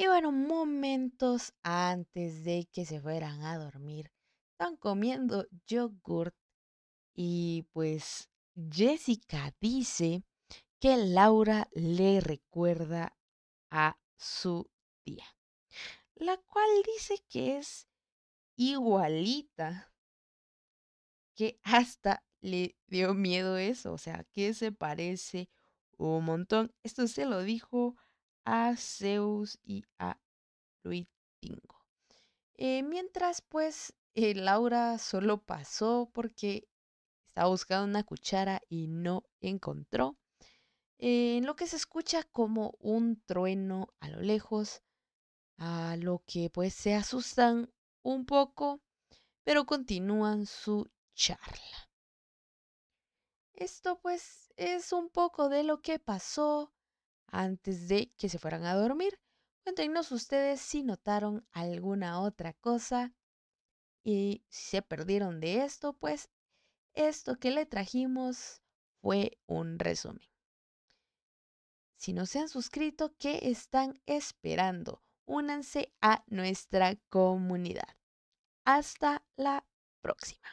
Y bueno, momentos antes de que se fueran a dormir, están comiendo yogurt y pues Jessica dice que Laura le recuerda a su tía, la cual dice que es igualita, que hasta le dio miedo eso, o sea, que se parece un montón. Esto se lo dijo a Zeus y a Luis eh, mientras, pues, eh, Laura solo pasó porque estaba buscando una cuchara y no encontró. Eh, en lo que se escucha como un trueno a lo lejos, a lo que pues se asustan un poco, pero continúan su charla. Esto pues es un poco de lo que pasó antes de que se fueran a dormir. Cuéntenos ustedes si notaron alguna otra cosa y si se perdieron de esto, pues esto que le trajimos fue un resumen. Si no se han suscrito, ¿qué están esperando? Únanse a nuestra comunidad. Hasta la próxima.